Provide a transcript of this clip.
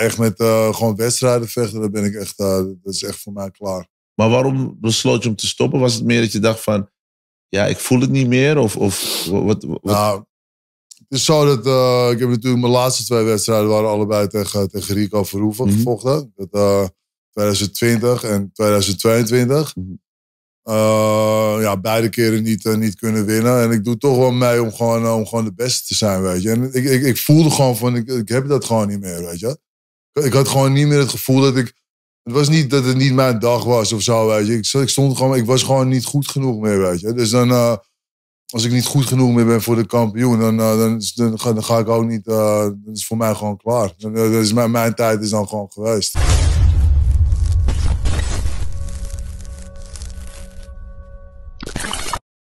Echt met eh, gewoon wedstrijden vechten, dat, ben ik echt, eh, dat is echt voor mij klaar. Maar waarom besloot je om te stoppen? Was het meer dat je dacht van, ja, ik voel het niet meer? Of, of wat, wat? Nou, het is zo dat eh, ik heb natuurlijk mijn laatste twee wedstrijden waren allebei tegen, tegen Rico Verhoeven mm gevochten. Dat, 2020 en 2022. Mhm. ja, beide keren niet, niet kunnen winnen. En ik doe toch wel mee om gewoon, om gewoon de beste te zijn, weet je. En ik, ik, ik voelde gewoon van, ik, ik heb dat gewoon niet meer, weet je. Ik had gewoon niet meer het gevoel dat ik. Het was niet dat het niet mijn dag was of zo, weet je. Ik, stond gewoon, ik was gewoon niet goed genoeg meer, weet je. Dus dan, eh, als ik niet goed genoeg meer ben voor de kampioen, dan, eh, dan, dan, ga, ga, ik ook niet. Eh, dat is voor mij gewoon klaar. is mijn, mijn tijd is dan gewoon geweest.